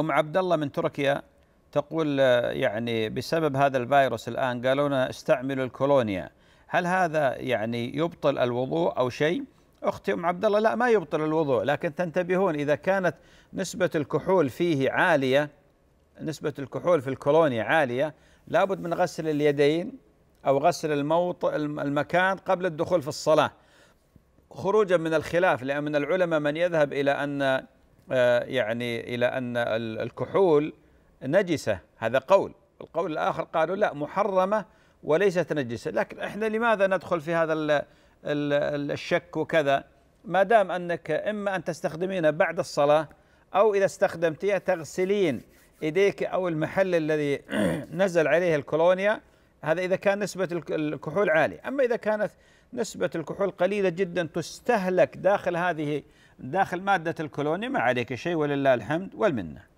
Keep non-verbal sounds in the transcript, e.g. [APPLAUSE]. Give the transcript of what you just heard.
ام عبد الله من تركيا تقول آه، يعني بسبب هذا الفيروس الان قالوا لنا استعملوا الكولونيا هل هذا يعني يبطل الوضوء او شيء؟ اختي ام عبد الله لا ما يبطل الوضوء لكن تنتبهون اذا كانت نسبه الكحول فيه عاليه نسبه الكحول في الكولونيا عاليه لابد من غسل اليدين او غسل الموطئ المكان قبل الدخول في الصلاه خروجا من الخلاف لان من العلماء من يذهب الى ان آه، يعني إلى أن الكحول نجسة هذا قول القول الآخر قالوا لا محرمة وليست نجسة لكن إحنا لماذا ندخل في هذا الشك وكذا ما دام أنك إما أن تستخدمينه بعد الصلاة أو إذا استخدمتيها تغسلين إيديك أو المحل الذي [CLEARS THROAT] نزل عليه الكولونيا هذا إذا كان نسبة الكحول عالية أما إذا كانت نسبة الكحول قليلة جدا تستهلك داخل هذه داخل مادة الكولوني ما عليك شيء ولله الحمد والمنه